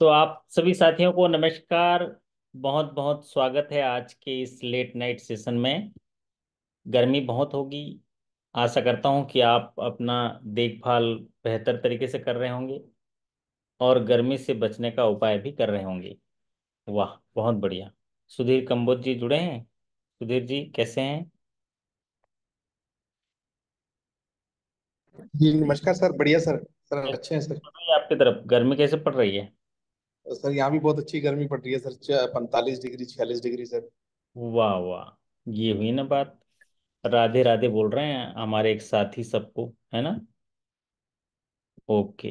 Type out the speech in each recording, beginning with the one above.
तो आप सभी साथियों को नमस्कार बहुत बहुत स्वागत है आज के इस लेट नाइट सेशन में गर्मी बहुत होगी आशा करता हूं कि आप अपना देखभाल बेहतर तरीके से कर रहे होंगे और गर्मी से बचने का उपाय भी कर रहे होंगे वाह बहुत बढ़िया सुधीर कंबोज जी जुड़े हैं सुधीर जी कैसे हैं जी नमस्कार सर बढ़िया सर सर अच्छे हैं सर आपकी तरफ गर्मी कैसे पड़ रही है सर यहाँ भी बहुत अच्छी गर्मी पड़ रही है सर पैंतालीस डिग्री छियालीस डिग्री सर वाह वाह ये हुई ना बात राधे राधे बोल रहे हैं हमारे एक साथी सबको है ना ओके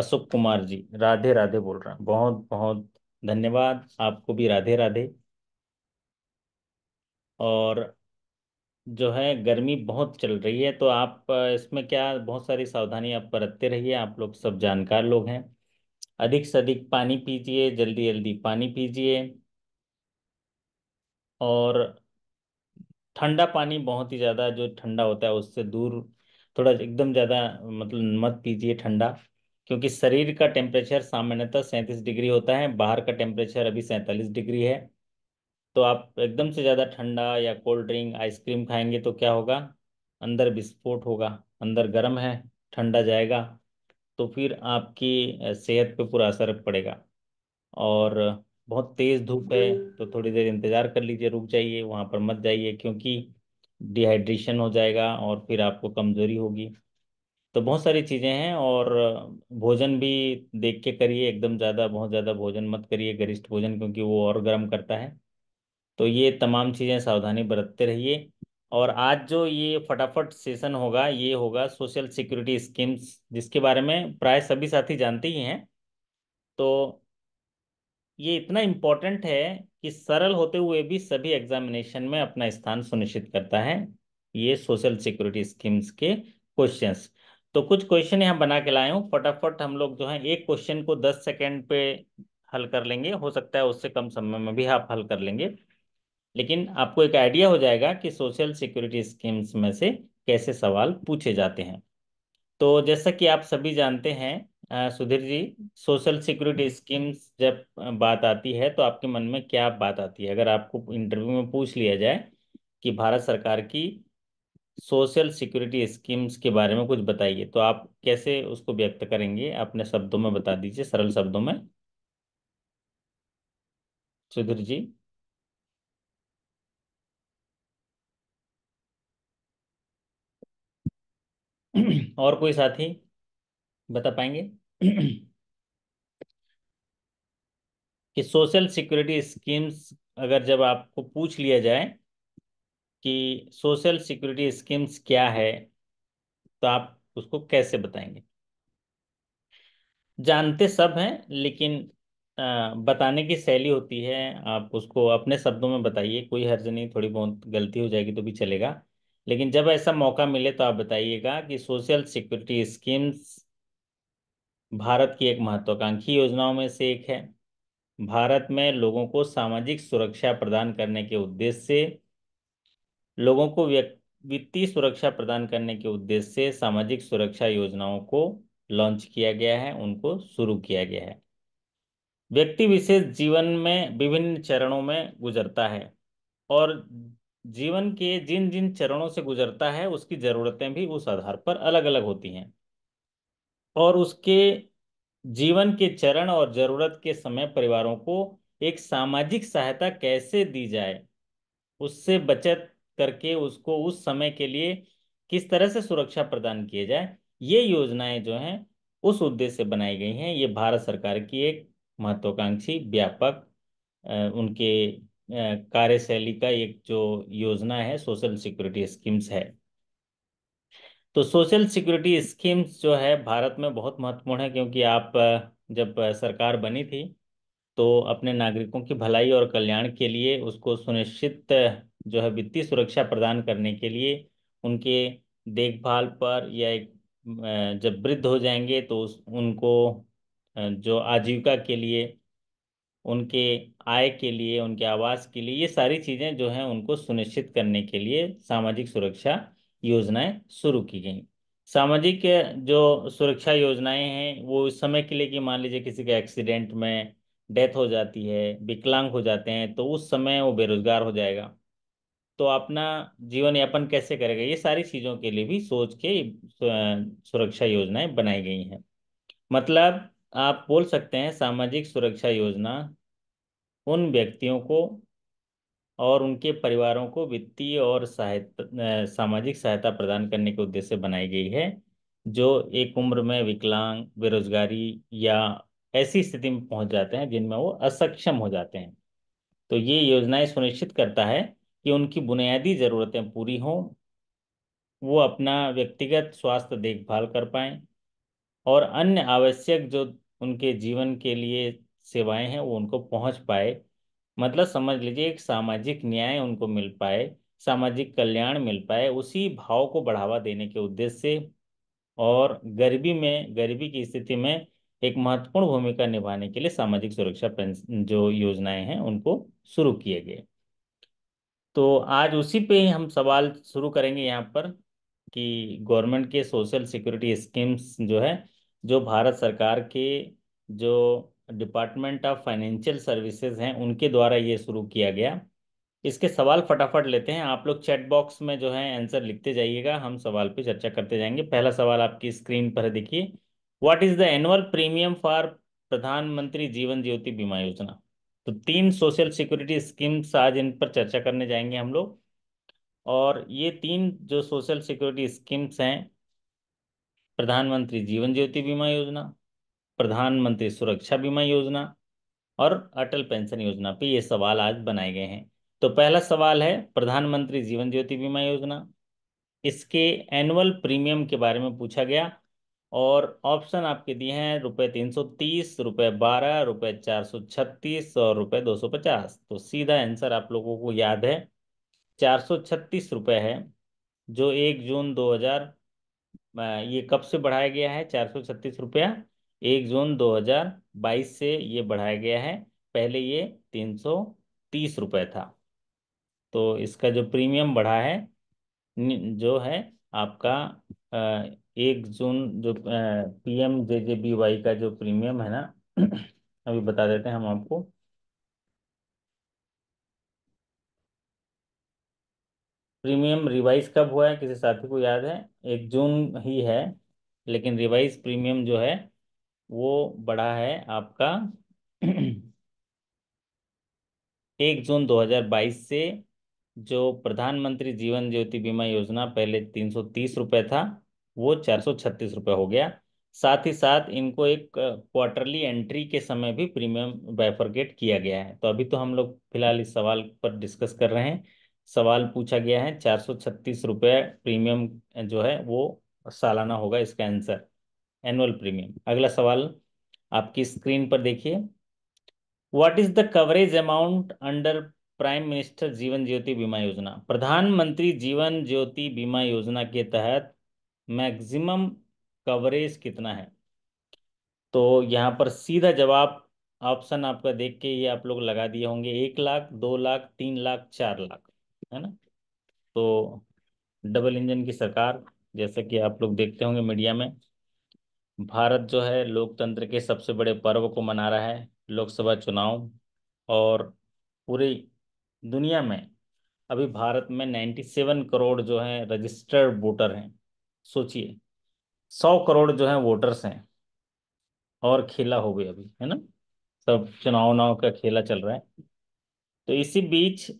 अशोक कुमार जी राधे राधे बोल रहे हैं बहुत बहुत धन्यवाद आपको भी राधे राधे और जो है गर्मी बहुत चल रही है तो आप इसमें क्या बहुत सारी सावधानी आप बरतते रहिए आप लोग सब जानकार लोग हैं अधिक से अधिक पानी पीजिए जल्दी जल्दी पानी पीजिए और ठंडा पानी बहुत ही ज़्यादा जो ठंडा होता है उससे दूर थोड़ा एकदम ज़्यादा मतलब मत पीजिए ठंडा क्योंकि शरीर का टेम्परेचर सामान्यतः सैंतीस डिग्री होता है बाहर का टेम्परेचर अभी सैंतालीस डिग्री है तो आप एकदम से ज़्यादा ठंडा या कोल्ड ड्रिंक आइसक्रीम खाएंगे तो क्या होगा अंदर विस्फोट होगा अंदर गर्म है ठंडा जाएगा तो फिर आपकी सेहत पे पूरा असर पड़ेगा और बहुत तेज़ धूप है तो हम्म। थोड़ी देर इंतज़ार कर लीजिए रुक जाइए वहाँ पर मत जाइए क्योंकि डिहाइड्रेशन हो जाएगा और फिर आपको कमज़ोरी होगी तो बहुत सारी चीज़ें हैं और भोजन भी देख के करिए एकदम ज़्यादा बहुत ज़्यादा भोजन मत करिए गरिष्ठ भोजन क्योंकि वो और गर्म करता है तो ये तमाम चीज़ें सावधानी बरतते रहिए और आज जो ये फटाफट सेशन होगा ये होगा सोशल सिक्योरिटी स्कीम्स जिसके बारे में प्राय सभी साथी जानते ही हैं तो ये इतना इम्पोर्टेंट है कि सरल होते हुए भी सभी एग्जामिनेशन में अपना स्थान सुनिश्चित करता है ये सोशल सिक्योरिटी स्कीम्स के क्वेश्चंस तो कुछ क्वेश्चन यहाँ बना के लाए हूँ फटाफट हम लोग जो है एक क्वेश्चन को दस सेकेंड पे हल कर लेंगे हो सकता है उससे कम समय में भी आप हल कर लेंगे लेकिन आपको एक आइडिया हो जाएगा कि सोशल सिक्योरिटी स्कीम्स में से कैसे सवाल पूछे जाते हैं तो जैसा कि आप सभी जानते हैं Sudhir ji social security schemes जब बात आती है तो आपके मन में क्या बात आती है अगर आपको इंटरव्यू में पूछ लिया जाए कि भारत सरकार की सोशल सिक्योरिटी स्कीम्स के बारे में कुछ बताइए तो आप कैसे उसको व्यक्त करेंगे अपने शब्दों में बता दीजिए सरल शब्दों में सुधीर जी और कोई साथी बता पाएंगे कि सोशल सिक्योरिटी स्कीम्स अगर जब आपको पूछ लिया जाए कि सोशल सिक्योरिटी स्कीम्स क्या है तो आप उसको कैसे बताएंगे जानते सब हैं लेकिन बताने की शैली होती है आप उसको अपने शब्दों में बताइए कोई हर्ज नहीं थोड़ी बहुत गलती हो जाएगी तो भी चलेगा लेकिन जब ऐसा मौका मिले तो आप बताइएगा कि सोशल सिक्योरिटी स्कीम्स भारत की एक महत्वाकांक्षी योजनाओं में से एक है भारत में लोगों को सामाजिक सुरक्षा प्रदान करने के उद्देश्य से लोगों को वित्तीय सुरक्षा प्रदान करने के उद्देश्य से सामाजिक सुरक्षा योजनाओं को लॉन्च किया गया है उनको शुरू किया गया है व्यक्ति विशेष जीवन में विभिन्न चरणों में गुजरता है और जीवन के जिन जिन चरणों से गुजरता है उसकी ज़रूरतें भी उस आधार पर अलग अलग होती हैं और उसके जीवन के चरण और ज़रूरत के समय परिवारों को एक सामाजिक सहायता कैसे दी जाए उससे बचत करके उसको उस समय के लिए किस तरह से सुरक्षा प्रदान किए जाए ये योजनाएं जो हैं उस उद्देश्य से बनाई गई हैं ये भारत सरकार की एक महत्वाकांक्षी व्यापक उनके कार्यशैली का एक जो योजना है सोशल सिक्योरिटी स्कीम्स है तो सोशल सिक्योरिटी स्कीम्स जो है भारत में बहुत महत्वपूर्ण है क्योंकि आप जब सरकार बनी थी तो अपने नागरिकों की भलाई और कल्याण के लिए उसको सुनिश्चित जो है वित्तीय सुरक्षा प्रदान करने के लिए उनके देखभाल पर या एक जब वृद्ध हो जाएंगे तो उस उनको जो आजीविका के लिए उनके आय के लिए उनके आवास के लिए ये सारी चीज़ें जो हैं उनको सुनिश्चित करने के लिए सामाजिक सुरक्षा योजनाएं शुरू की गई सामाजिक जो सुरक्षा योजनाएं हैं वो उस समय के लिए कि मान लीजिए किसी के एक्सीडेंट में डेथ हो जाती है विकलांग हो जाते हैं तो उस समय वो बेरोजगार हो जाएगा तो अपना जीवन यापन कैसे करेगा ये सारी चीज़ों के लिए भी सोच के सुरक्षा योजनाएं बनाई गई हैं मतलब आप बोल सकते हैं सामाजिक सुरक्षा योजना उन व्यक्तियों को और उनके परिवारों को वित्तीय और सहायता सामाजिक सहायता प्रदान करने के उद्देश्य बनाई गई है जो एक उम्र में विकलांग बेरोजगारी या ऐसी स्थिति में पहुंच जाते हैं जिनमें वो असक्षम हो जाते हैं तो ये योजनाएं सुनिश्चित करता है कि उनकी बुनियादी ज़रूरतें पूरी हों वो अपना व्यक्तिगत स्वास्थ्य देखभाल कर पाएँ और अन्य आवश्यक जो उनके जीवन के लिए सेवाएं हैं वो उनको पहुंच पाए मतलब समझ लीजिए एक सामाजिक न्याय उनको मिल पाए सामाजिक कल्याण मिल पाए उसी भाव को बढ़ावा देने के उद्देश्य से और गरीबी में गरीबी की स्थिति में एक महत्वपूर्ण भूमिका निभाने के लिए सामाजिक सुरक्षा पेंशन जो योजनाएं हैं उनको शुरू किए गए तो आज उसी पे ही हम सवाल शुरू करेंगे यहाँ पर कि गवर्नमेंट के सोशल सिक्योरिटी स्कीम्स जो है जो भारत सरकार के जो डिपार्टमेंट ऑफ फाइनेंशियल सर्विसेज हैं उनके द्वारा ये शुरू किया गया इसके सवाल फटाफट लेते हैं आप लोग चैट बॉक्स में जो है आंसर लिखते जाइएगा हम सवाल पे चर्चा करते जाएंगे पहला सवाल आपकी स्क्रीन पर है देखिए what is the annual premium for प्रधानमंत्री जीवन ज्योति बीमा योजना तो तीन सोशल सिक्योरिटी स्कीम्स आज इन पर चर्चा करने जाएंगे हम लोग और ये तीन जो सोशल सिक्योरिटी स्कीम्स हैं प्रधानमंत्री जीवन ज्योति बीमा योजना प्रधानमंत्री सुरक्षा बीमा योजना और अटल पेंशन योजना पे ये सवाल आज बनाए गए हैं तो पहला सवाल है प्रधानमंत्री जीवन ज्योति बीमा योजना इसके एनुअल प्रीमियम के बारे में पूछा गया और ऑप्शन आपके दिए हैं रुपये तीन सौ तीस रुपये बारह रुपये चार सौ छत्तीस और रुपये दो सौ पचास तो सीधा आंसर आप लोगों को याद है चार सौ छत्तीस रुपये है जो एक जून दो हजार ये कब से बढ़ाया गया है चार सौ छत्तीस रुपया एक जून दो हजार बाईस से ये बढ़ाया गया है पहले ये तीन सौ तीस रुपये था तो इसका जो प्रीमियम बढ़ा है जो है आपका एक जून जो P M J J B Y का जो प्रीमियम है ना अभी बता देते हैं हम आपको प्रीमियम रिवाइज कब हुआ है किसी साथी को याद है एक जून ही है लेकिन रिवाइज प्रीमियम जो है वो बढ़ा है आपका एक जून 2022 से जो प्रधानमंत्री जीवन ज्योति बीमा योजना पहले तीन सौ तीस रुपये था वो चार सौ छत्तीस रुपये हो गया साथ ही साथ इनको एक क्वार्टरली एंट्री के समय भी प्रीमियम बाइफरगेट किया गया है तो अभी तो हम लोग फिलहाल इस सवाल पर डिस्कस कर रहे हैं सवाल पूछा गया है चार सौ छत्तीस रुपये प्रीमियम जो है वो सालाना होगा इसका आंसर एनुअल प्रीमियम अगला सवाल आपकी स्क्रीन पर देखिए what is the coverage amount under prime minister Jeevan Jyoti बीमा योजना प्रधानमंत्री जीवन ज्योति बीमा योजना के तहत मैक्सिमम कवरेज कितना है तो यहाँ पर सीधा जवाब ऑप्शन आपका देख के ये आप लोग लगा दिए होंगे एक लाख दो लाख तीन लाख चार लाख है ना तो डबल इंजन की सरकार जैसा कि आप लोग देखते होंगे मीडिया में भारत जो है लोकतंत्र के सबसे बड़े पर्व को मना रहा है लोकसभा चुनाव और पूरी दुनिया में अभी भारत में 97 करोड़ जो है रजिस्टर्ड वोटर हैं सोचिए 100 करोड़ जो है वोटर्स हैं और खेला हो गया अभी है ना सब चुनाव उनाव का खेला चल रहा है तो इसी बीच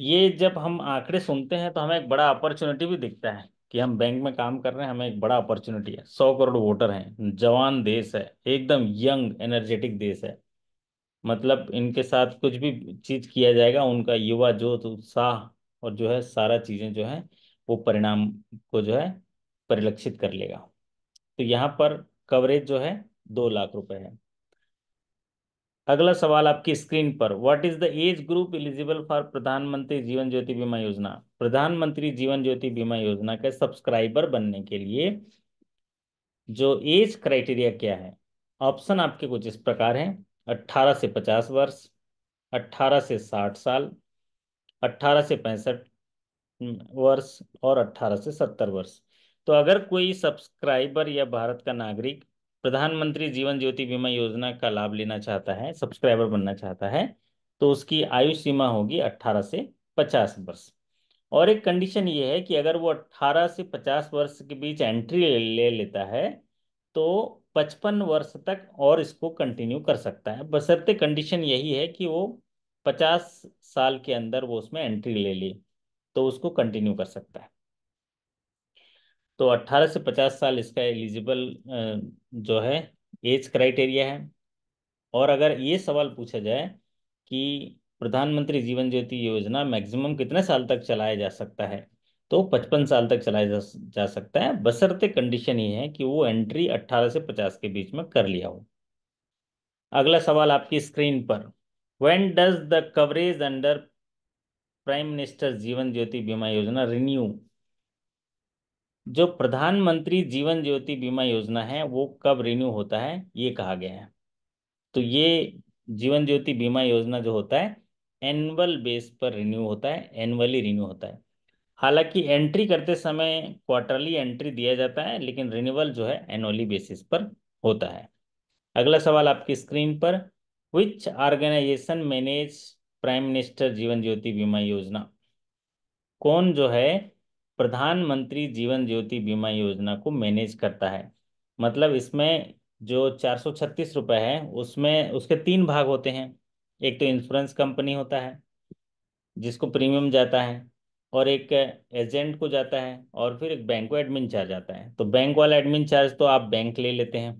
ये जब हम आंकड़े सुनते हैं तो हमें एक बड़ा अपॉर्चुनिटी भी दिखता है कि हम बैंक में काम कर रहे हैं हमें एक बड़ा अपॉर्चुनिटी है सौ करोड़ वोटर हैं जवान देश है एकदम यंग एनर्जेटिक देश है मतलब इनके साथ कुछ भी चीज किया जाएगा उनका युवा जो तो उत्साह और जो है सारा चीजें जो है वो परिणाम को जो है परिलक्षित कर लेगा तो यहाँ पर कवरेज जो है दो लाख रुपए है अगला सवाल आपकी स्क्रीन पर what is the age group eligible for प्रधानमंत्री जीवन ज्योति बीमा योजना प्रधानमंत्री जीवन ज्योति बीमा योजना के सब्सक्राइबर बनने के लिए जो एज क्राइटेरिया क्या है ऑप्शन आपके कुछ इस प्रकार हैं 18 से 50 वर्ष 18 से 60 साल 18 से पैंसठ वर्ष और 18 से 70 वर्ष तो अगर कोई सब्सक्राइबर या भारत का नागरिक प्रधानमंत्री जीवन ज्योति बीमा योजना का लाभ लेना चाहता है सब्सक्राइबर बनना चाहता है तो उसकी आयु सीमा होगी अट्ठारह से पचास वर्ष और एक कंडीशन ये है कि अगर वो अट्ठारह से पचास वर्ष के बीच एंट्री ले, ले लेता है तो पचपन वर्ष तक और इसको कंटिन्यू कर सकता है बशर्ते कंडीशन यही है कि वो पचास साल के अंदर वो उसमें एंट्री ले ली तो उसको कंटिन्यू कर सकता है तो 18 से 50 साल इसका एलिजिबल जो है एज क्राइटेरिया है और अगर ये सवाल पूछा जाए कि प्रधानमंत्री जीवन ज्योति योजना मैक्सिमम कितने साल तक चलाया जा सकता है तो 55 साल तक चलाया जा, जा सकता है बसरते कंडीशन ये है कि वो एंट्री 18 से 50 के बीच में कर लिया हो अगला सवाल आपकी स्क्रीन पर when does the coverage under prime minister Jeevan Jyoti बीमा योजना रिन्यू जो प्रधानमंत्री जीवन ज्योति बीमा योजना है वो कब रिन्यू होता है ये कहा गया है तो ये जीवन ज्योति बीमा योजना जो होता है एनुअल बेस पर रिन्यू होता है एनुअली रिन्यू होता है हालांकि एंट्री करते समय क्वार्टरली एंट्री दिया जाता है लेकिन रिन्यूअल जो है एनुअली बेसिस पर होता है अगला सवाल आपकी स्क्रीन पर which organisation manage prime minister Jeevan Jyoti बीमा योजना कौन जो है प्रधानमंत्री जीवन ज्योति बीमा योजना को मैनेज करता है मतलब इसमें जो चार सौ छत्तीस रुपये है उसमें उसके तीन भाग होते हैं एक तो इंश्योरेंस कंपनी होता है जिसको प्रीमियम जाता है और एक एजेंट को जाता है और फिर एक बैंक को एडमिन चार्ज आता है तो बैंक वाला एडमिन चार्ज तो आप बैंक ले लेते हैं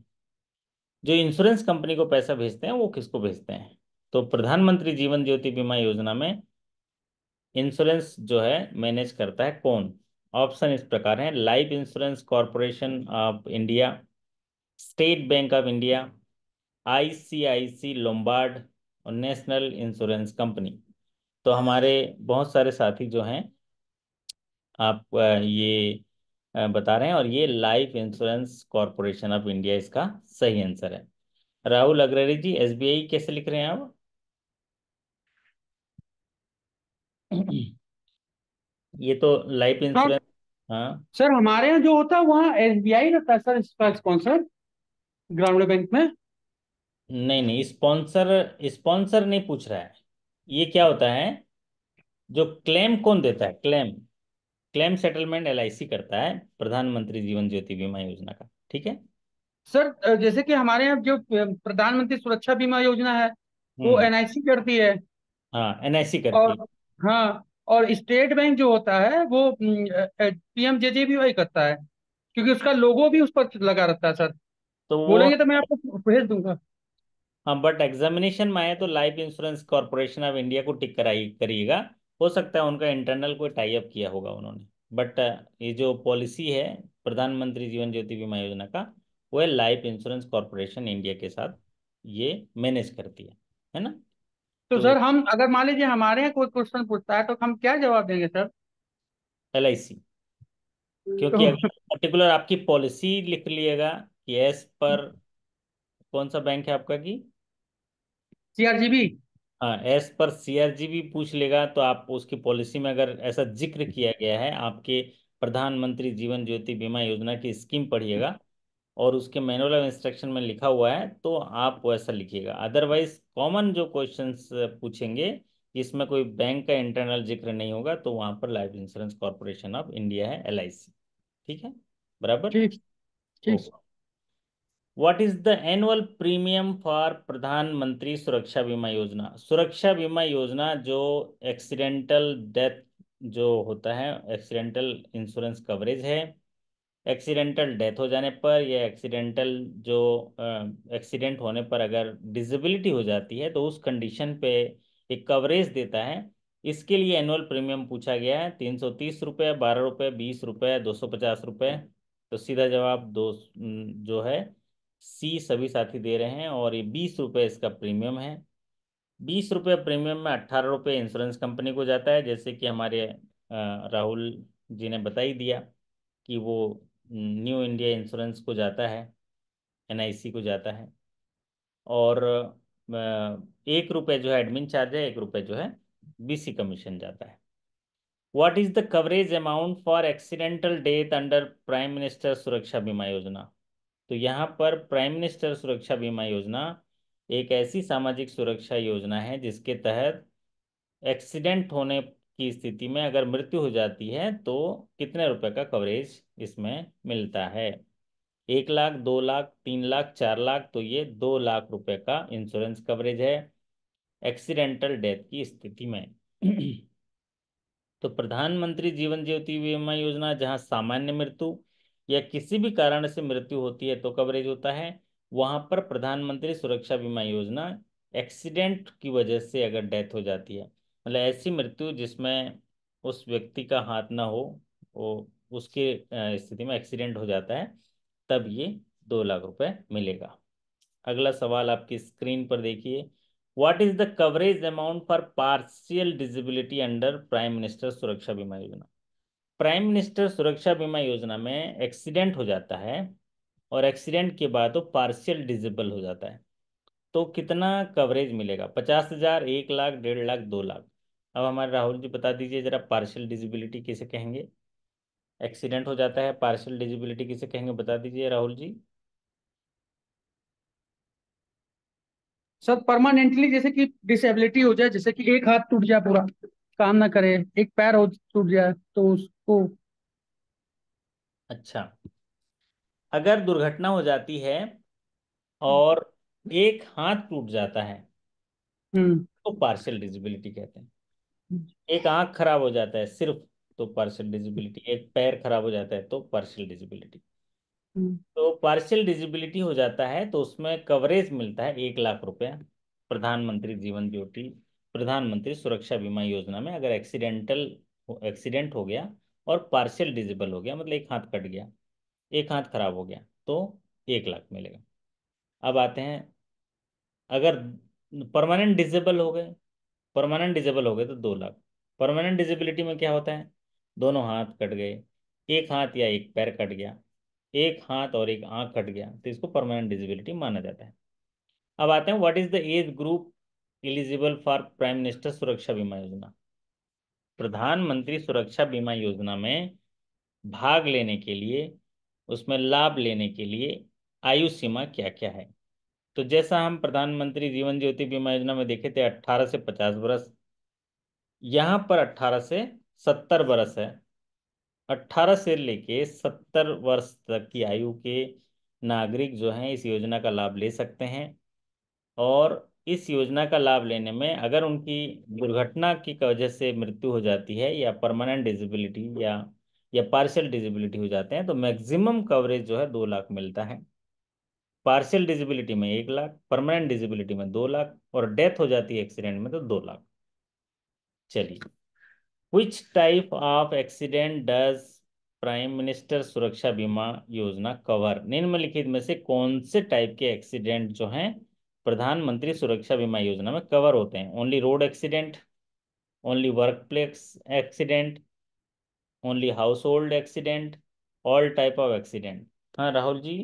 जो इंश्योरेंस कंपनी को पैसा भेजते हैं वो किसको भेजते हैं तो प्रधानमंत्री जीवन ज्योति बीमा योजना में इंश्योरेंस जो है मैनेज करता है कौन ऑप्शन इस प्रकार हैं Life Insurance Corporation of India State Bank of India ICIC Lombard और नेशनल इंश्योरेंस कंपनी तो हमारे बहुत सारे साथी जो हैं आप ये बता रहे हैं और ये Life Insurance Corporation of India इसका सही आंसर है राहुल अग्रवाली जी एसबीआई कैसे लिख रहे हैं आप ये तो लाइफ हाँ। इंश्योरेंस हाँ? सर हमारे यहाँ जो होता है वहाँ एस बी आई रहता है सर इसका स्पॉन्सर ग्रामीण बैंक में नहीं नहीं स्पॉन्सर स्पॉन्सर नहीं पूछ रहा है ये क्या होता है जो क्लेम कौन देता है क्लेम क्लेम सेटलमेंट एल करता है प्रधानमंत्री जीवन ज्योति बीमा योजना का ठीक है सर जैसे कि हमारे यहाँ जो प्रधानमंत्री सुरक्षा बीमा योजना है वो एनआईसी हम्म। करती है हाँ एनआईसी करती और, है हाँ और स्टेट बैंक जो होता है वो पीएम वही करता है क्योंकि उसका लोगो भी उस पर लगा रहता है सर तो वो बोलेंगे तो मैं आपको भेज दूंगा हाँ बट एग्जामिनेशन में आए तो Life Insurance Corporation of India को टिक कराई करिएगा हो सकता है उनका इंटरनल कोई टाई अप किया होगा उन्होंने बट ये जो पॉलिसी है प्रधानमंत्री जीवन ज्योति बीमा योजना का वो है लाइफ इंश्योरेंस कॉरपोरेशन इंडिया के साथ ये मैनेज करती है है ना तो, तो सर हम अगर मान लीजिए हमारे यहाँ कोई क्वेश्चन पूछता है तो हम क्या जवाब देंगे सर एल आई सी क्योंकि पर्टिकुलर तो आपकी पॉलिसी लिख लिएगा कि एस पर कौन सा बैंक है आपका की सीआरजीबी हाँ एस पर सीआरजीबी पूछ लेगा तो आप उसकी पॉलिसी में अगर ऐसा जिक्र किया गया है आपके प्रधानमंत्री जीवन ज्योति बीमा योजना की स्कीम पढ़िएगा और उसके मैनुअल ऑफ इंस्ट्रक्शन में लिखा हुआ है तो आप वैसा लिखिएगा अदरवाइज कॉमन जो क्वेश्चंस पूछेंगे इसमें कोई बैंक का इंटरनल जिक्र नहीं होगा तो वहां पर Life Insurance Corporation of India है एल ठीक है बराबर ठीक is the annual premium for Pradhan Mantri Suraksha Bima योजना सुरक्षा बीमा योजना जो एक्सीडेंटल डेथ जो होता है एक्सीडेंटल इंश्योरेंस कवरेज है एक्सीडेंटल डेथ हो जाने पर या एक्सीडेंटल जो एक्सीडेंट होने पर अगर डिजेबिलिटी हो जाती है तो उस कंडीशन पे एक कवरेज देता है इसके लिए एनुअल प्रीमियम पूछा गया है तीन सौ तीस रुपये बारह रुपये बीस रुपये दो सौ पचास रुपये तो सीधा जवाब दो जो है सी सभी साथी दे रहे हैं और ये बीस रुपये इसका प्रीमियम है बीस रुपये प्रीमियम में अट्ठारह रुपये इंश्योरेंस कंपनी को जाता है जैसे कि हमारे राहुल जी ने बता ही दिया कि वो न्यू इंडिया इंश्योरेंस को जाता है एनआईसी को जाता है और एक रुपये जो है एडमिन चार्ज है एक रुपये जो है बीसी कमीशन जाता है what is the coverage amount for accidental death under prime minister Suraksha Bima योजना तो यहाँ पर प्राइम मिनिस्टर सुरक्षा बीमा योजना एक ऐसी सामाजिक सुरक्षा योजना है जिसके तहत एक्सीडेंट होने की स्थिति में अगर मृत्यु हो जाती है तो कितने रुपए का कवरेज इसमें मिलता है एक लाख दो लाख तीन लाख चार लाख तो ये दो लाख रुपए का इंश्योरेंस कवरेज है एक्सीडेंटल डेथ की स्थिति में तो प्रधानमंत्री जीवन ज्योति बीमा योजना जहां सामान्य मृत्यु या किसी भी कारण से मृत्यु होती है तो कवरेज होता है वहां पर प्रधानमंत्री सुरक्षा बीमा योजना एक्सीडेंट की वजह से अगर डेथ हो जाती है मतलब ऐसी मृत्यु जिसमें उस व्यक्ति का हाथ ना हो वो उसके स्थिति में एक्सीडेंट हो जाता है तब ये दो लाख रुपए मिलेगा अगला सवाल आपकी स्क्रीन पर देखिए what is the coverage amount for partial disability under prime minister Suraksha Bima योजना प्राइम मिनिस्टर सुरक्षा बीमा योजना में एक्सीडेंट हो जाता है और एक्सीडेंट के बाद वो पार्शियल डिजिबल हो जाता है तो कितना कवरेज मिलेगा पचास हजार एक लाख डेढ़ लाख दो लाख अब हमारे राहुल जी बता दीजिए जरा पार्शियल डिजिबिलिटी किसे कहेंगे एक्सीडेंट हो जाता है पार्शियल डिजिबिलिटी किसे कहेंगे बता दीजिए राहुल जी सर परमानेंटली जैसे कि डिसेबिलिटी हो जाए जैसे कि एक हाथ टूट जाए पूरा काम ना करे एक पैर हो टूट जाए तो उसको अच्छा अगर दुर्घटना हो जाती है और एक हाथ टूट जाता है हम्म। तो पार्शियल डिजिबिलिटी कहते हैं एक आंख खराब हो जाता है सिर्फ तो पार्शियल डिजिबिलिटी एक पैर खराब हो जाता है तो पार्शियल हम्म। डिजिबिलिटी तो पार्शियल डिजिबिलिटी हो जाता है तो उसमें कवरेज मिलता है एक लाख रुपया प्रधानमंत्री जीवन ज्योति प्रधानमंत्री सुरक्षा बीमा योजना में अगर एक्सीडेंटल एक्सीडेंट हो गया और पार्शियल डिजिबल हो गया मतलब एक हाथ कट गया एक हाथ खराब हो गया तो एक लाख मिलेगा अब आते हैं अगर परमानेंट डिजेबल हो गए परमानेंट डिजेबल हो गए तो दो लाख परमानेंट डिजेबिलिटी में क्या होता है दोनों हाथ कट गए एक हाथ या एक पैर कट गया एक हाथ और एक आंख कट गया तो इसको परमानेंट डिजेबिलिटी माना जाता है अब आते हैं what is the age group eligible for prime minister Suraksha Bima योजना प्रधानमंत्री सुरक्षा बीमा योजना में भाग लेने के लिए उसमें लाभ लेने के लिए आयु सीमा क्या क्या है तो जैसा हम प्रधानमंत्री जीवन ज्योति बीमा योजना में देखे थे अट्ठारह से पचास वर्ष यहाँ पर अट्ठारह से सत्तर वर्ष है अट्ठारह से लेके सत्तर वर्ष तक की आयु के नागरिक जो हैं इस योजना का लाभ ले सकते हैं और इस योजना का लाभ लेने में अगर उनकी दुर्घटना की वजह से मृत्यु हो जाती है या परमानेंट डिजिबिलिटी या या पार्शियल डिजिबिलिटी हो जाते हैं तो मैक्सिमम कवरेज जो है दो लाख मिलता है पार्शियल डिजिबिलिटी में एक लाख परमानेंट डिजिबिलिटी में दो लाख और डेथ हो जाती है एक्सीडेंट में तो दो लाख चलिए which type of accident does prime minister Suraksha Bima योजना कवर निम्नलिखित में से कौन से टाइप के एक्सीडेंट जो हैं प्रधानमंत्री सुरक्षा बीमा योजना में कवर होते हैं only road accident only workplace accident only household accident all type of accident हाँ राहुल जी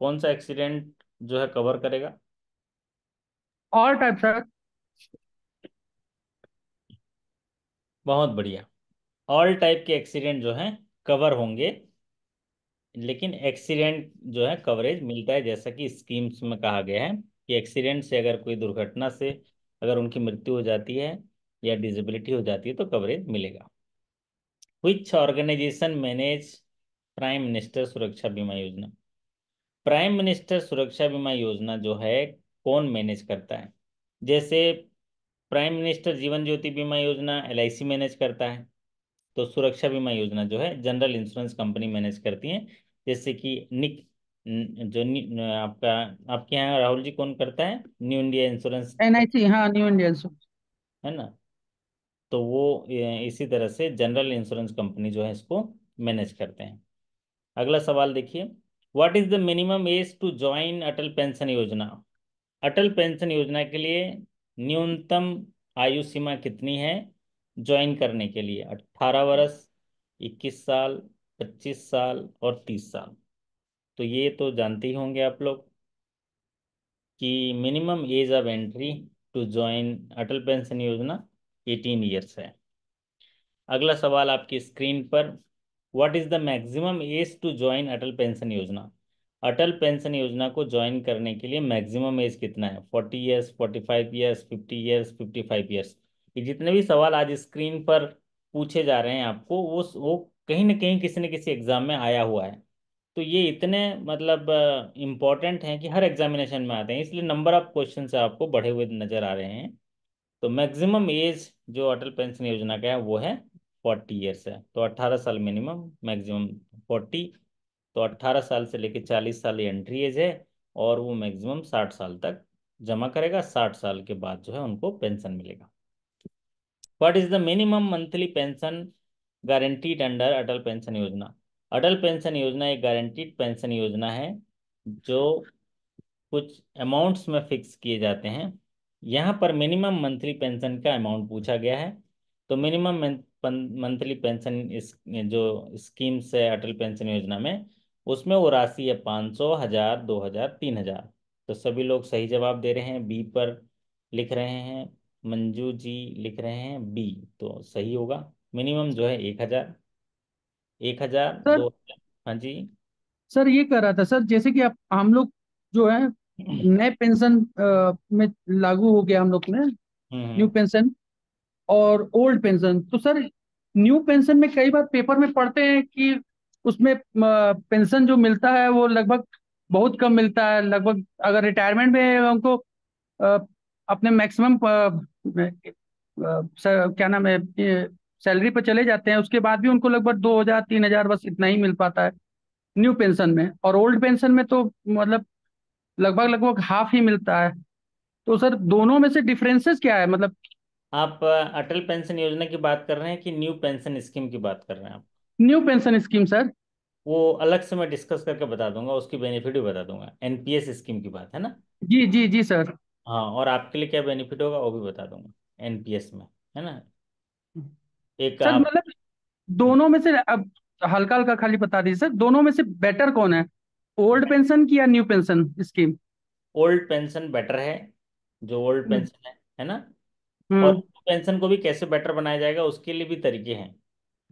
कौन सा एक्सीडेंट जो है कवर करेगा ऑल टाइप सर बहुत बढ़िया ऑल टाइप के एक्सीडेंट जो हैं कवर होंगे लेकिन एक्सीडेंट जो है कवरेज मिलता है जैसा कि स्कीम्स में कहा गया है कि एक्सीडेंट से अगर कोई दुर्घटना से अगर उनकी मृत्यु हो जाती है या डिजेबिलिटी हो जाती है तो कवरेज मिलेगा which organisation manage prime minister Suraksha Bima योजना प्राइम मिनिस्टर सुरक्षा बीमा योजना जो है कौन मैनेज करता है जैसे प्राइम मिनिस्टर जीवन ज्योति बीमा योजना एल मैनेज करता है तो सुरक्षा बीमा योजना जो है जनरल इंश्योरेंस कंपनी मैनेज करती है जैसे कि निक जो आपका आपके यहाँ राहुल जी कौन करता है न्यू इंडिया इंश्योरेंस एनआईसी हाँ न्यू इंडिया इंश्योरेंस है ना तो वो इसी तरह से जनरल इंश्योरेंस कंपनी जो है इसको मैनेज करते हैं अगला सवाल देखिए what is the minimum age to join Atal Pension Yojana Atal Pension योजना के लिए न्यूनतम आयु सीमा कितनी है ज्वाइन करने के लिए 18 वर्ष 21 साल 25 साल और 30 साल तो ये तो जानते ही होंगे आप लोग कि minimum age of entry to join Atal Pension Yojana 18 years है अगला सवाल आपकी स्क्रीन पर what is the maximum age to join Atal Pension Yojana Atal Pension योजना को ज्वाइन करने के लिए मैक्सिमम एज कितना है forty years forty five years fifty years fifty five years ये जितने भी सवाल आज स्क्रीन पर पूछे जा रहे हैं आपको वो वो कहीं ना कहीं किसी न किसी एग्जाम में आया हुआ है तो ये इतने मतलब इम्पॉर्टेंट हैं कि हर एग्जामिनेशन में आते हैं इसलिए नंबर ऑफ क्वेश्चन आपको बढ़े हुए नज़र आ रहे हैं तो मैक्सिमम एज जो अटल पेंशन योजना का है वो है फोर्टी ईयर्स है तो अट्ठारह साल मिनिमम मैक्सिमम फोर्टी तो 18 साल से लेकर 40 साल एंट्री एज है और वो मैक्सिमम 60 साल तक जमा करेगा 60 साल के बाद जो है उनको पेंशन मिलेगा what is the minimum monthly pension guaranteed under Atal Pension Yojana Atal Pension योजना एक गारंटीड पेंशन योजना है जो कुछ अमाउंट्स में फिक्स किए जाते हैं यहाँ पर मिनिमम मंथली पेंशन का अमाउंट पूछा गया है तो मिनिमम मंथली पेंशन इस जो स्कीम्स है अटल पेंशन योजना में उसमें वो राशि है पाँच सौ हजार दो हजार तीन हजार तो सभी लोग सही जवाब दे रहे हैं बी पर लिख रहे हैं मंजू जी लिख रहे हैं बी तो सही होगा मिनिमम जो है एक हजार एक हजार सर, दो हजार हाँ जी सर ये कह रहा था सर जैसे कि आप हम लोग जो है नए पेंशन में लागू हो गया हम लोग ने हम्म, हम्म। न्यू पेंशन और ओल्ड पेंशन तो सर न्यू पेंशन में कई बार पेपर में पढ़ते हैं कि उसमें पेंशन जो मिलता है वो लगभग बहुत कम मिलता है लगभग अगर रिटायरमेंट में उनको अपने मैक्सिमम क्या नाम है सैलरी पर चले जाते हैं उसके बाद भी उनको लगभग दो हजार तीन हजार बस इतना ही मिल पाता है न्यू पेंशन में और ओल्ड पेंशन में तो मतलब लगभग लगभग हाफ ही मिलता है तो सर दोनों में से डिफरेंसेस क्या है मतलब आप अटल पेंशन योजना की बात कर रहे हैं कि न्यू पेंशन स्कीम की बात कर रहे हैं आप न्यू पेंशन स्कीम सर वो अलग से मैं डिस्कस करके बता दूंगा उसकी बेनिफिट भी बता दूंगा एनपीएस स्कीम की बात है ना जी जी जी सर हाँ और आपके लिए क्या बेनिफिट होगा वो भी बता दूंगा एनपीएस में है ना एक सर आप... मतलब दोनों में से अब हल्का हल्का खाली बता दीजिए सर दोनों में से बेटर कौन है ओल्ड पेंशन की या new pension scheme old pension better है जो ओल्ड हम्म। पेंशन है है ना हम्म। और पेंशन को भी कैसे बेटर बनाया जाएगा उसके लिए भी तरीके हैं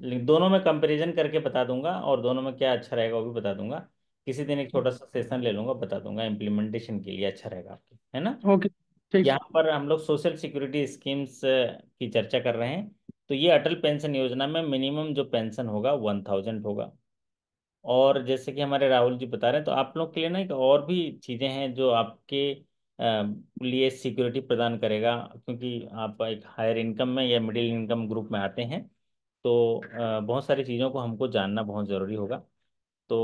दोनों में कंपैरिजन करके बता दूंगा और दोनों में क्या अच्छा रहेगा वो भी बता दूंगा किसी दिन एक छोटा सा सेशन ले लूंगा बता दूंगा इम्प्लीमेंटेशन के लिए अच्छा रहेगा आपके है ना ओके ठीक यहाँ पर हम लोग सोशल सिक्योरिटी स्कीम्स की चर्चा कर रहे हैं तो ये अटल पेंशन योजना में मिनिमम जो पेंशन होगा वन थाउजेंड होगा और जैसे कि हमारे राहुल जी बता रहे हैं तो आप लोग के लिए ना एक और भी चीज़ें हैं जो आपके लिए सिक्योरिटी प्रदान करेगा क्योंकि आप एक हायर इनकम में या मिडिल इनकम ग्रुप में आते हैं तो बहुत सारी चीज़ों को हमको जानना बहुत ज़रूरी होगा तो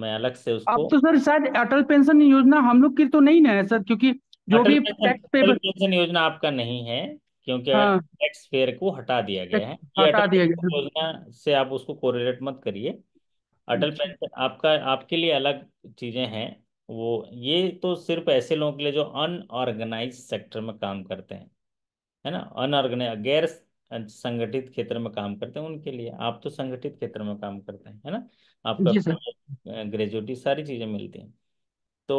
मैं अलग से उसको अब तो सर शायद अटल पेंशन योजना हम लोग की तो नहीं ना है सर क्योंकि जो भी टैक्स पेपर पेंशन योजना आपका नहीं है क्योंकि हाँ। टैक्स फेयर को हटा दिया गया है हटा दिया गया योजना से आप उसको कोरिलेट मत करिए अटल अच्छा। पेंशन आपका आपके लिए अलग चीजें हैं वो ये तो सिर्फ ऐसे लोगों के लिए जो अनऑर्गेनाइज सेक्टर में काम करते हैं है ना अनऑर्गेनाइज गैर अं, संगठित क्षेत्र में काम करते हैं उनके लिए आप तो संगठित क्षेत्र में काम करते हैं है ना आपका ग्रेजुएटी सारी चीजें मिलती हैं तो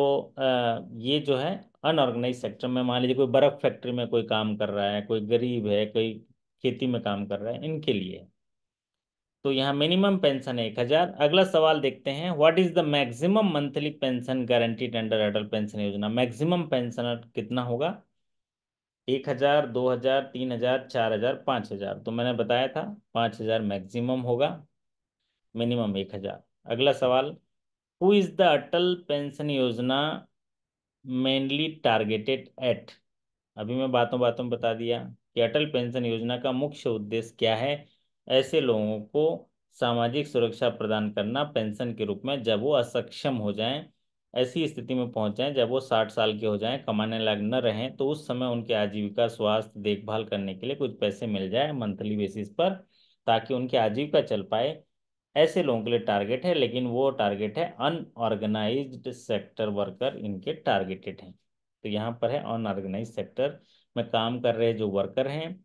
ये जो है अनऑर्गेनाइज सेक्टर में मान लीजिए कोई बर्फ फैक्ट्री में कोई काम कर रहा है कोई गरीब है कोई खेती में काम कर रहा है इनके लिए तो यहाँ मिनिमम पेंशन है एक हजार अगला सवाल देखते हैं what is the maximum monthly pension guaranteed under Atal Pension Yojana maximum pensioner कितना होगा एक हजार दो हजार तीन हजार चार हजार पाँच हजार तो मैंने बताया था पाँच हजार मैक्सिमम होगा मिनिमम एक हजार अगला सवाल who is the Atal Pension Yojana mainly targeted at अभी मैं बातों बातों में बता दिया कि अटल पेंशन योजना का मुख्य उद्देश्य क्या है ऐसे लोगों को सामाजिक सुरक्षा प्रदान करना पेंशन के रूप में जब वो असक्षम हो जाएं ऐसी स्थिति में पहुंच जाएं जब वो साठ साल के हो जाएं कमाने लायक न रहें तो उस समय उनके आजीविका स्वास्थ्य देखभाल करने के लिए कुछ पैसे मिल जाए मंथली बेसिस पर ताकि उनकी आजीविका चल पाए ऐसे लोगों के लिए टारगेट है लेकिन वो टारगेट है अनऑर्गेनाइज सेक्टर वर्कर इनके टारगेटेड हैं तो यहाँ पर है अनऑर्गेनाइज सेक्टर में काम कर रहे जो वर्कर हैं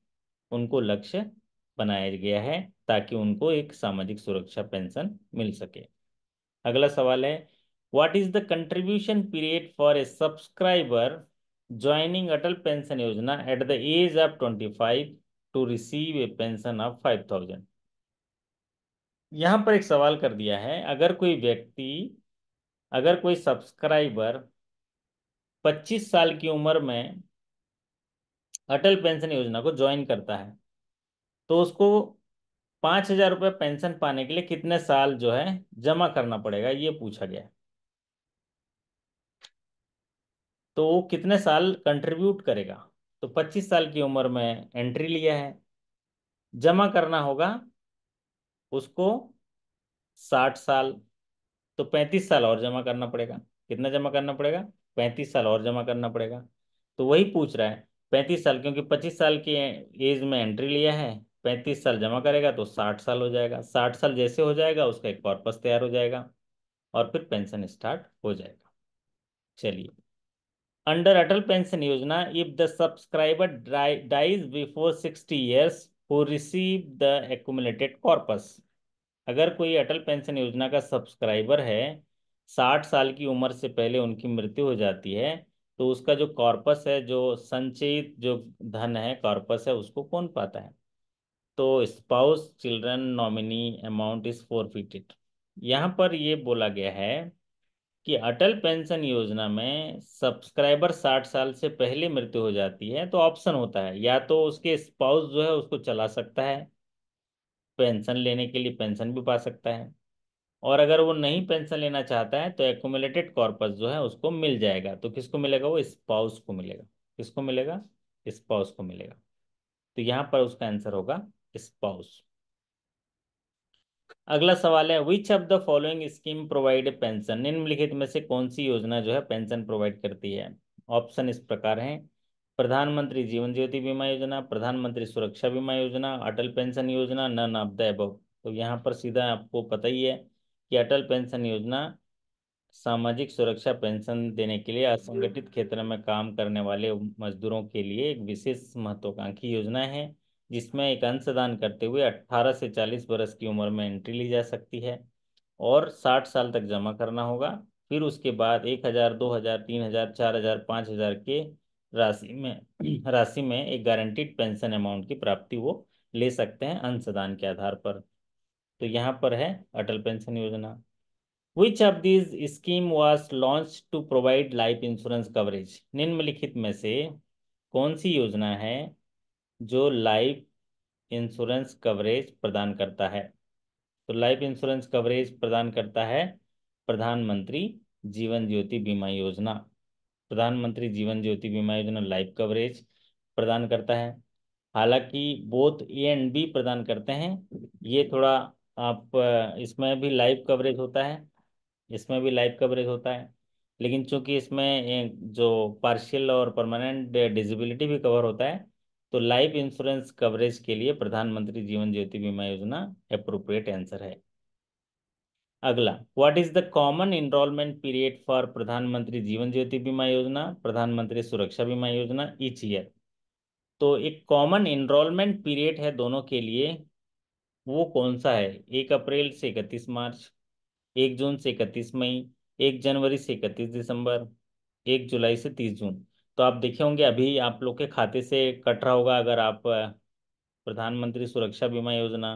उनको लक्ष्य बनाया गया है ताकि उनको एक सामाजिक सुरक्षा पेंशन मिल सके अगला सवाल है what is the contribution period for a subscriber joining Atal Pension Yojana at the age of twenty five to receive a pension of five thousand यहाँ पर एक सवाल कर दिया है अगर कोई व्यक्ति अगर कोई सब्सक्राइबर पच्चीस साल की उम्र में अटल पेंशन योजना को ज्वाइन करता है तो उसको पाँच हजार रुपये पेंशन पाने के लिए कितने साल जो है जमा करना पड़ेगा ये पूछा गया है तो वो कितने साल कंट्रीब्यूट करेगा तो 25 साल की उम्र में एंट्री लिया है जमा करना होगा उसको 60 साल तो 35 साल और जमा करना पड़ेगा कितना जमा करना पड़ेगा 35 साल और जमा करना पड़ेगा तो वही पूछ रहा है 35 साल क्योंकि 25 साल की एज में एंट्री लिया है 35 साल जमा करेगा तो 60 साल हो जाएगा 60 साल जैसे हो जाएगा उसका एक कॉर्पस तैयार हो जाएगा और फिर पेंशन स्टार्ट हो जाएगा चलिए under Atal Pension Yojana, if the subscriber dies before 60 years, who receive the accumulated corpus? अगर कोई अटल पेंशन योजना का सब्सक्राइबर है साठ साल की उम्र से पहले उनकी मृत्यु हो जाती है तो उसका जो कॉर्पस है जो संचित जो धन है कॉर्पस है उसको कौन पाता है तो spouse children nominee amount is forfeited यहाँ पर ये बोला गया है कि अटल पेंशन योजना में सब्सक्राइबर साठ साल से पहले मृत्यु हो जाती है तो ऑप्शन होता है या तो उसके स्पाउस जो है उसको चला सकता है पेंशन लेने के लिए पेंशन भी पा सकता है और अगर वो नहीं पेंशन लेना चाहता है तो एकोमुलेटेड कॉर्पस जो है उसको मिल जाएगा तो किसको मिलेगा वो स्पाउस को मिलेगा किसको मिलेगा स्पाउस को मिलेगा तो यहाँ पर उसका आंसर होगा स्पाउस अगला सवाल है which of the following scheme provide pension निम्नलिखित में से कौन सी योजना जो है पेंशन प्रोवाइड करती है ऑप्शन इस प्रकार हैं प्रधानमंत्री जीवन ज्योति बीमा योजना प्रधानमंत्री Suraksha Bima Yojana Atal Pension Yojana none of the above तो यहाँ पर सीधा आपको पता ही है कि अटल पेंशन योजना सामाजिक सुरक्षा पेंशन देने के लिए असंगठित क्षेत्र में काम करने वाले मजदूरों के लिए एक विशेष महत्वाकांक्षी योजना है जिसमें एक अंशदान करते हुए 18 से 40 वर्ष की उम्र में एंट्री ली जा सकती है और 60 साल तक जमा करना होगा फिर उसके बाद 1000, 2000, 3000, 4000, 5000 के राशि में राशि में एक गारंटीड पेंशन अमाउंट की प्राप्ति वो ले सकते हैं अंशदान के आधार पर तो यहाँ पर है Atal Pension Yojana which of this scheme was launch to provide life insurance coverage निम्नलिखित में से कौन सी योजना है जो लाइफ इंश्योरेंस कवरेज प्रदान करता है तो लाइफ इंश्योरेंस कवरेज प्रदान करता है प्रधानमंत्री जीवन ज्योति बीमा योजना प्रधानमंत्री जीवन ज्योति बीमा योजना लाइफ कवरेज प्रदान करता है हालांकि बोथ ए एंड बी प्रदान करते हैं ये थोड़ा आप इसमें भी लाइव कवरेज होता है इसमें भी लाइव कवरेज होता है लेकिन चूंकि इसमें जो पार्शियल और परमानेंट डिजिबिलिटी भी कवर होता है तो लाइफ इंश्योरेंस कवरेज के लिए प्रधानमंत्री जीवन ज्योति बीमा योजना अप्रोप्रिएट आंसर है अगला what is the common enrolment period for प्रधानमंत्री जीवन ज्योति बीमा योजना प्रधानमंत्री सुरक्षा बीमा योजना ईच ईयर तो एक कॉमन इनरोलमेंट पीरियड है दोनों के लिए वो कौन सा है एक अप्रैल से इकतीस मार्च एक जून से इकतीस मई एक जनवरी से इकतीस दिसंबर एक जुलाई से तीस जून तो आप देखे होंगे अभी आप लोग के खाते से कट रहा होगा अगर आप प्रधानमंत्री सुरक्षा बीमा योजना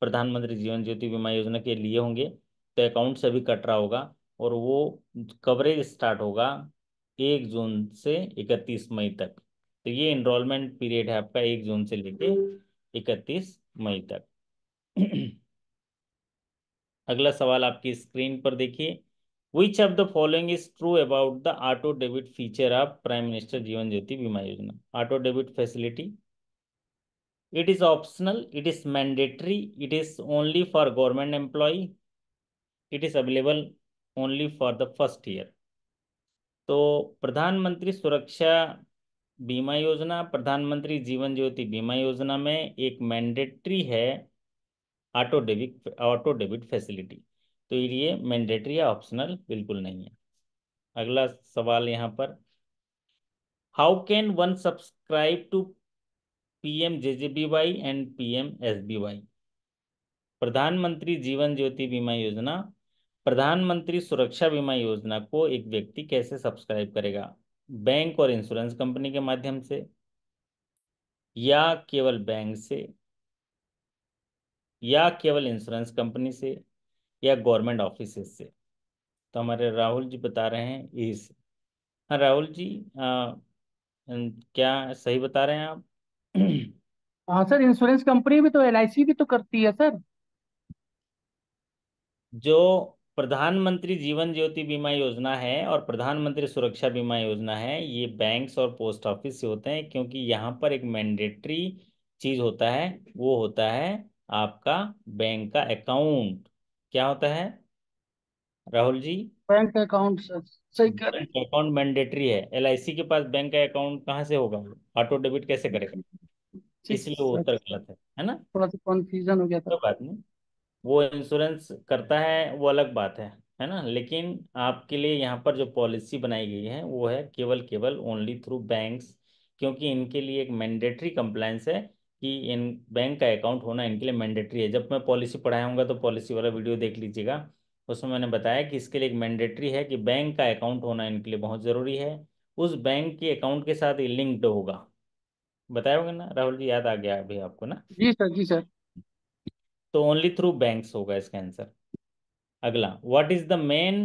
प्रधानमंत्री जीवन ज्योति बीमा योजना के लिए होंगे तो अकाउंट से भी कट रहा होगा और वो कवरेज स्टार्ट होगा एक जून से इकतीस मई तक तो ये इनरोलमेंट पीरियड है आपका एक जून से लेके इकतीस मई तक अगला सवाल आपकी स्क्रीन पर देखिए which of the following is true about the auto debit feature of prime minister jeevan jyoti bima yojana auto debit facility it is optional it is mandatory it is only for government employee it is available only for the first year तो प्रधानमंत्री सुरक्षा बीमा योजना प्रधानमंत्री जीवन ज्योति बीमा योजना में एक mandatory है auto debit auto debit facility तो ये मैंडेटरी या ऑप्शनल बिल्कुल नहीं है अगला सवाल यहाँ पर how can one subscribe to P M J J B Y and P M S B Y Pradhanmantri Jeevan Jyoti बीमा योजना प्रधानमंत्री सुरक्षा बीमा योजना को एक व्यक्ति कैसे सब्सक्राइब करेगा बैंक और इंश्योरेंस कंपनी के माध्यम से या केवल बैंक से या केवल इंश्योरेंस कंपनी से या गवर्नमेंट ऑफिस से तो हमारे राहुल जी बता रहे हैं यही से हाँ राहुल जी आ, क्या सही बता रहे हैं आप हाँ सर इंश्योरेंस कंपनी भी तो एल भी तो करती है सर जो प्रधानमंत्री जीवन ज्योति बीमा योजना है और प्रधानमंत्री सुरक्षा बीमा योजना है ये बैंक्स और पोस्ट ऑफिस से होते हैं क्योंकि यहाँ पर एक मैंडेटरी चीज होता है वो होता है आपका बैंक का अकाउंट क्या होता है राहुल जी बैंक अकाउंट सही करें अकाउंट मैंडेटरी है एलआईसी के पास बैंक का अकाउंट कहाँ से होगा ऑटो डेबिट कैसे करेगा इसलिए वो उत्तर गलत है है ना थोड़ा सा कंफ्यूजन हो गया था बात नहीं वो इंश्योरेंस करता है वो अलग बात है है ना लेकिन आपके लिए यहाँ पर जो पॉलिसी बनाई गई है वो है केवल केवल ओनली थ्रू बैंक्स क्योंकि इनके लिए एक मैंडेटरी कंप्लायंस है कि इन बैंक का अकाउंट होना इनके लिए मैंडेटरी है जब मैं पॉलिसी पढ़ाऊंगा तो पॉलिसी वाला वीडियो देख लीजिएगा उसमें मैंने बताया कि इसके लिए एक मैंडेटरी है कि बैंक का अकाउंट होना इनके लिए बहुत ज़रूरी है उस बैंक के अकाउंट के साथ लिंक्ड होगा बताएंगे ना राहुल जी याद आ गया अभी आपको ना जी सर जी सर तो ओनली थ्रू बैंक होगा इसका आंसर अगला what is the main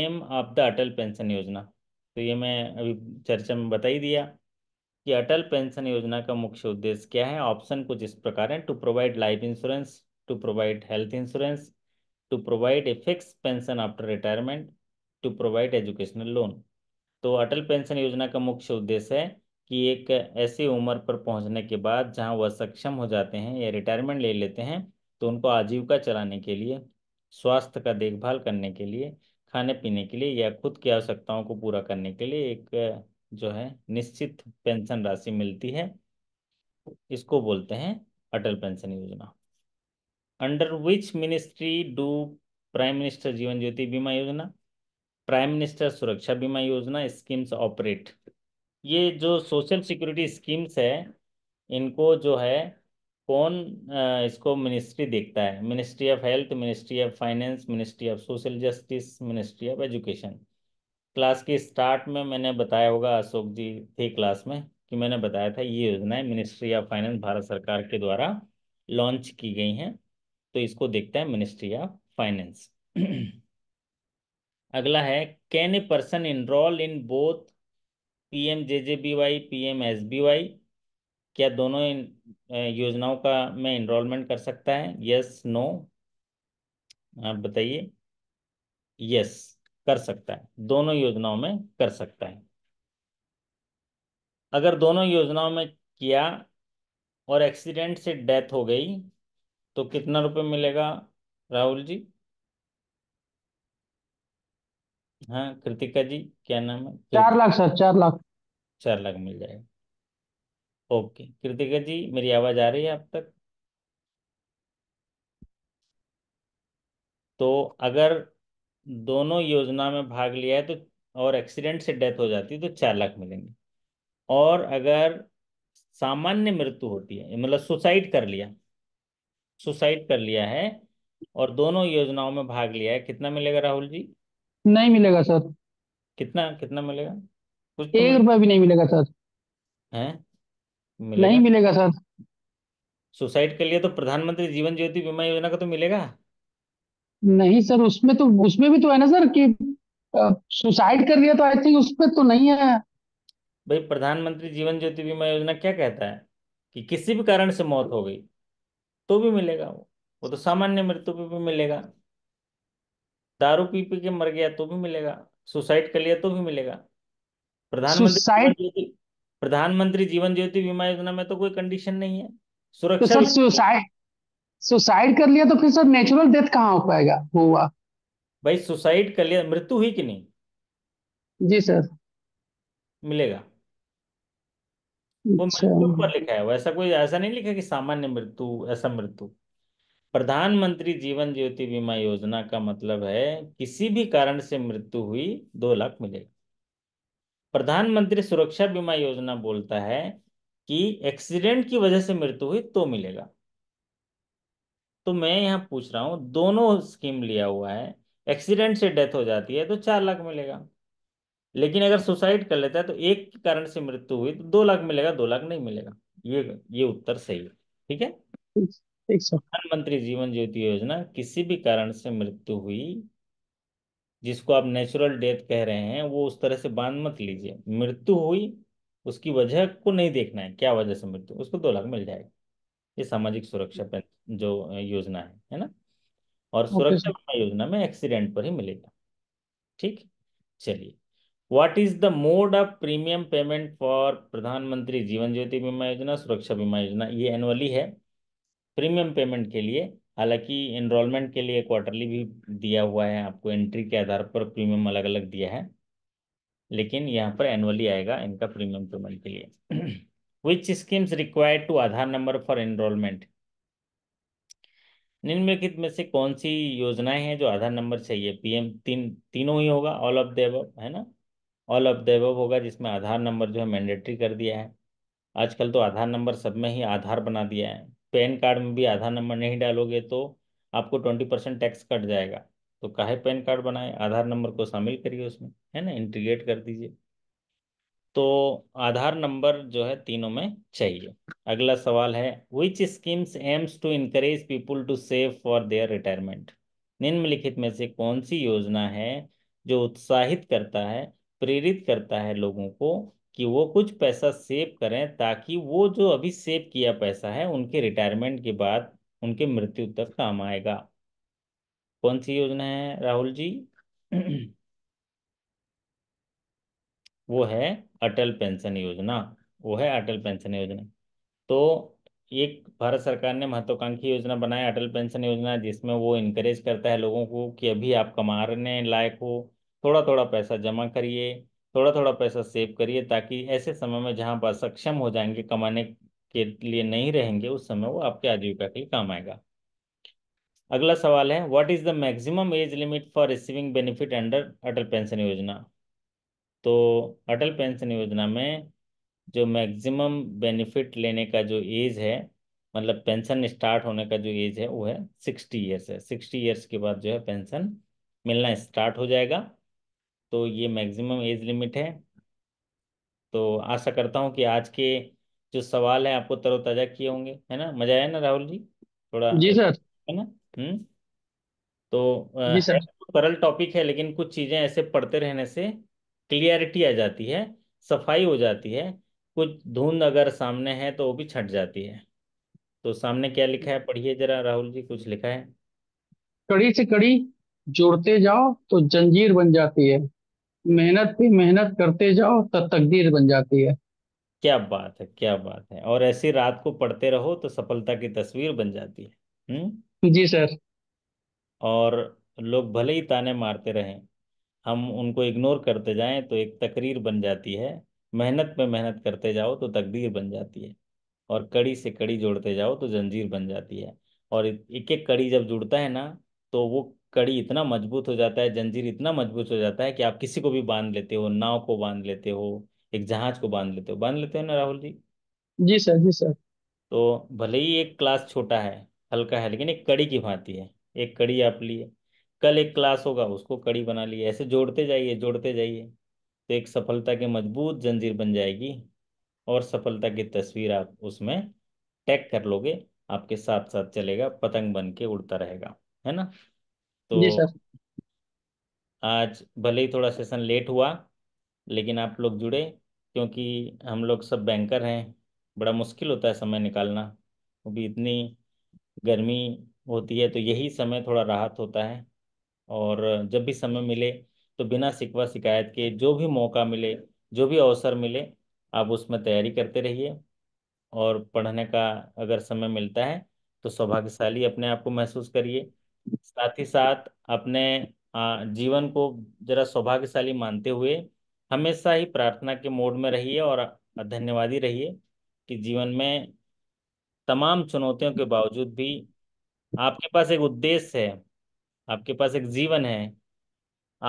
aim of the Atal Pension Yojana तो ये मैं अभी चर्चा में बता ही दिया कि अटल पेंशन योजना का मुख्य उद्देश्य क्या है ऑप्शन कुछ इस प्रकार है to provide life insurance to provide health insurance to provide a fix pension after retirement to provide educational loan तो अटल पेंशन योजना का मुख्य उद्देश्य है कि एक ऐसी उम्र पर पहुंचने के बाद जहां वह सक्षम हो जाते हैं या रिटायरमेंट ले लेते हैं तो उनको आजीविका चलाने के लिए स्वास्थ्य का देखभाल करने के लिए खाने पीने के लिए या खुद की आवश्यकताओं को पूरा करने के लिए एक जो है निश्चित पेंशन राशि मिलती है इसको बोलते हैं Atal Pension Yojana under which ministry do prime minister Jeevan Jyoti बीमा योजना प्राइम मिनिस्टर सुरक्षा बीमा योजना स्कीम्स ऑपरेट ये जो सोशल सिक्योरिटी स्कीम्स है इनको जो है कौन इसको मिनिस्ट्री देखता है ministry of health ministry of finance ministry of social justice ministry of education class के स्टार्ट में मैंने बताया होगा अशोक जी थे क्लास में कि मैंने बताया था ये योजनाएं मिनिस्ट्री ऑफ फाइनेंस भारत सरकार के द्वारा लॉन्च की गई हैं तो इसको देखते हैं मिनिस्ट्री ऑफ फाइनेंस अगला है can a person enrol in both P M J J B Y P M S B Y क्या दोनों योजनाओं का मैं इनरोलमेंट कर सकता है यस नो आप बताइए यस कर सकता है दोनों योजनाओं में कर सकता है अगर दोनों योजनाओं में किया और एक्सीडेंट से डेथ हो गई तो कितना रुपए मिलेगा राहुल जी हाँ कृतिका जी क्या नाम है चार लाख सर चार लाख चार लाख मिल जाएगा ओके कृतिका जी मेरी आवाज आ रही है आप तक तो अगर दोनों योजना में भाग लिया है तो और एक्सीडेंट से डेथ हो जाती है तो चार लाख मिलेंगे और अगर सामान्य मृत्यु होती है मतलब सुसाइड कर लिया सुसाइड कर लिया है और दोनों योजनाओं में भाग लिया है कितना मिलेगा राहुल जी नहीं मिलेगा सर कितना कितना मिलेगा कुछ तो एक रुपया भी नहीं मिलेगा सर है मिलेगा नहीं मिलेगा सर सुसाइड के लिए तो प्रधानमंत्री जीवन ज्योति बीमा योजना का तो मिलेगा नहीं सर उसमें तो उसमें भी तो है ना सर कि सुसाइड कर दिया तो आई थिंक उसमें तो नहीं है भाई प्रधानमंत्री जीवन ज्योति बीमा योजना क्या कहता है कि किसी भी कारण से मौत हो गई तो भी मिलेगा वो वो तो सामान्य मृत्यु पे भी मिलेगा दारू पी पी के मर गया तो भी मिलेगा सुसाइड कर लिया तो भी मिलेगा प्रधानमंत्री प्रधानमंत्री जीवन ज्योति बीमा योजना में तो कोई कंडीशन नहीं है तो सुरक्षा तो सर सुसाइड सुसाइड कर लिया तो फिर सर नेचुरल डेथ कहाँ हो पाएगा हुआ भाई सुसाइड कर लिया मृत्यु हुई कि नहीं जी सर मिलेगा वो अच्छा। मृत्यु पर लिखा है वैसा कोई ऐसा नहीं लिखा कि सामान्य मृत्यु ऐसा मृत्यु प्रधानमंत्री जीवन ज्योति बीमा योजना का मतलब है किसी भी कारण से मृत्यु हुई दो लाख मिलेगा प्रधानमंत्री सुरक्षा बीमा योजना बोलता है कि एक्सीडेंट की वजह से मृत्यु हुई तो मिलेगा तो मैं यहाँ पूछ रहा हूँ दोनों स्कीम लिया हुआ है एक्सीडेंट से डेथ हो जाती है तो चार लाख मिलेगा लेकिन अगर सुसाइड कर लेता है तो एक कारण से मृत्यु हुई तो दो लाख मिलेगा दो लाख नहीं मिलेगा ये ये उत्तर सही है ठीक है प्रधानमंत्री जीवन ज्योति योजना किसी भी कारण से मृत्यु हुई जिसको आप नेचुरल डेथ कह रहे हैं वो उस तरह से बांध मत लीजिए मृत्यु हुई उसकी वजह को नहीं देखना है क्या वजह से मृत्यु उसको दो लाख मिल जाएगा ये सामाजिक सुरक्षा पेंशन जो योजना है है ना और सुरक्षा बीमा योजना में एक्सीडेंट पर ही मिलेगा ठीक चलिए what is the mode of premium payment for प्रधानमंत्री जीवन ज्योति बीमा योजना सुरक्षा बीमा योजना ये एनुअली है प्रीमियम पेमेंट के लिए हालांकि एनरोलमेंट के लिए क्वार्टरली भी दिया हुआ है आपको एंट्री के आधार पर प्रीमियम अलग अलग दिया है लेकिन यहाँ पर एनुअली आएगा इनका प्रीमियम पेमेंट के लिए which schemes required to Aadhaar number for enrolment निम्नलिखित में से कौन सी योजनाएं हैं जो आधार नंबर चाहिए पीएम तीन तीनों ही होगा ऑल ऑफ देव है ना ऑल ऑफ देव होगा जिसमें आधार नंबर जो है मैंडेटरी कर दिया है आजकल तो आधार नंबर सब में ही आधार बना दिया है पैन कार्ड में भी आधार नंबर नहीं डालोगे तो आपको ट्वेंटी परसेंट टैक्स कट जाएगा तो काहे पैन कार्ड बनाए आधार नंबर को शामिल करिए उसमें है ना इंटीग्रेट कर दीजिए तो आधार नंबर जो है तीनों में चाहिए अगला सवाल है which schemes aims to encourage people to save for their retirement निम्नलिखित में से कौन सी योजना है जो उत्साहित करता है प्रेरित करता है लोगों को कि वो कुछ पैसा सेव करें ताकि वो जो अभी सेव किया पैसा है उनके रिटायरमेंट के बाद उनके मृत्यु तक काम आएगा कौन सी योजना है राहुल जी वो है अटल पेंशन योजना वो है अटल पेंशन योजना तो एक भारत सरकार ने महत्वाकांक्षी योजना बनाया अटल पेंशन योजना जिसमें वो इनकरेज करता है लोगों को कि अभी आप कमाने लायक हो थोड़ा थोड़ा पैसा जमा करिए थोड़ा थोड़ा पैसा सेव करिए ताकि ऐसे समय में जहाँ पर सक्षम हो जाएंगे कमाने के लिए नहीं रहेंगे उस समय वो आपके आजीविका के लिए काम आएगा अगला सवाल है what is the maximum age limit for receiving benefit under Atal Pension Yojana तो अटल पेंशन योजना में जो मैक्सिमम बेनिफिट लेने का जो एज है मतलब पेंशन स्टार्ट होने का जो एज है वो है सिक्सटी इयर्स है सिक्सटी इयर्स के बाद जो है पेंशन मिलना स्टार्ट हो जाएगा तो ये मैक्सिमम एज लिमिट है तो आशा करता हूँ कि आज के जो सवाल है आपको तरोताज़ा किए होंगे है ना मजा आया ना राहुल जी थोड़ा जी सर है ना हम्म तो सरल तो टॉपिक है लेकिन कुछ चीज़ें ऐसे पढ़ते रहने से क्लियरिटी आ जाती है सफाई हो जाती है कुछ धुंध अगर सामने है तो वो भी छट जाती है तो सामने क्या लिखा है पढ़िए जरा राहुल जी कुछ लिखा है कड़ी से कड़ी जोड़ते जाओ तो जंजीर बन जाती है मेहनत भी मेहनत करते जाओ तो तकदीर बन जाती है क्या बात है क्या बात है और ऐसी रात को पढ़ते रहो तो सफलता की तस्वीर बन जाती है हुँ? हम्म? जी सर और लोग भले ही ताने मारते रहें हम उनको इग्नोर करते जाएं तो एक तकरीर बन जाती है मेहनत पे मेहनत करते जाओ तो तकदीर बन जाती है और कड़ी से कड़ी जोड़ते जाओ तो जंजीर बन जाती है और एक एक कड़ी जब जुड़ता है ना तो वो कड़ी इतना मजबूत हो जाता है जंजीर इतना मजबूत हो जाता है कि आप किसी को भी बांध लेते हो नाव को बांध लेते हो एक जहाज को बांध लेते हो बांध लेते हो ना राहुल जी जी सर जी सर तो भले ही एक क्लास छोटा है हल्का है लेकिन एक कड़ी की भांति है एक कड़ी आप लिए कल एक क्लास होगा उसको कड़ी बना लिए ऐसे जोड़ते जाइए जोड़ते जाइए तो एक सफलता की मजबूत जंजीर बन जाएगी और सफलता की तस्वीर आप उसमें टैग कर लोगे आपके साथ साथ चलेगा पतंग बन के उड़ता रहेगा है ना तो जी सर आज भले ही थोड़ा सेशन लेट हुआ लेकिन आप लोग जुड़े क्योंकि हम लोग सब बैंकर हैं बड़ा मुश्किल होता है समय निकालना क्योंकि इतनी गर्मी होती है तो यही समय थोड़ा राहत होता है और जब भी समय मिले तो बिना सिकवा शिकायत के जो भी मौका मिले जो भी अवसर मिले आप उसमें तैयारी करते रहिए और पढ़ने का अगर समय मिलता है तो सौभाग्यशाली अपने आप को महसूस करिए साथ ही साथ अपने जीवन को जरा सौभाग्यशाली मानते हुए हमेशा ही प्रार्थना के मोड में रहिए और धन्यवादी रहिए कि जीवन में तमाम चुनौतियों के बावजूद भी आपके पास एक उद्देश्य है आपके पास एक जीवन है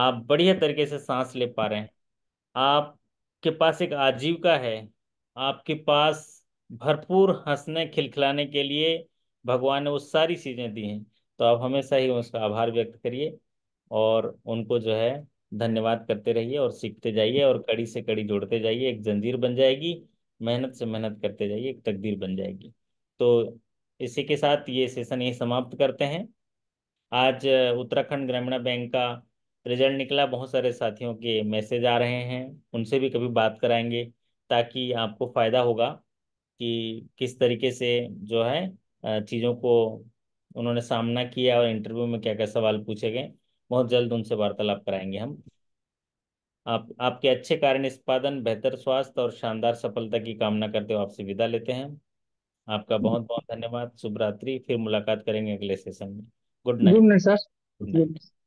आप बढ़िया तरीके से सांस ले पा रहे हैं आपके पास एक आजीविका है आपके पास भरपूर हंसने खिलखिलाने के लिए भगवान ने वो सारी चीज़ें दी हैं तो आप हमेशा ही उसका आभार व्यक्त करिए और उनको जो है धन्यवाद करते रहिए और सीखते जाइए और कड़ी से कड़ी जोड़ते जाइए एक जंजीर बन जाएगी मेहनत से मेहनत करते जाइए एक तकदीर बन जाएगी तो इसी के साथ ये सेशन यही समाप्त करते हैं आज उत्तराखंड ग्रामीण बैंक का रिजल्ट निकला बहुत सारे साथियों के मैसेज आ रहे हैं उनसे भी कभी बात कराएंगे ताकि आपको फ़ायदा होगा कि किस तरीके से जो है चीज़ों को उन्होंने सामना किया और इंटरव्यू में क्या क्या सवाल पूछे गए बहुत जल्द उनसे वार्तालाप कराएंगे हम आप आपके अच्छे कार्य निष्पादन बेहतर स्वास्थ्य और शानदार सफलता की कामना करते हुए आपसे विदा लेते हैं आपका बहुत बहुत धन्यवाद शुभ रात्रि फिर मुलाकात करेंगे अगले सेशन में Good night. Good night, sir. Good night. Good night.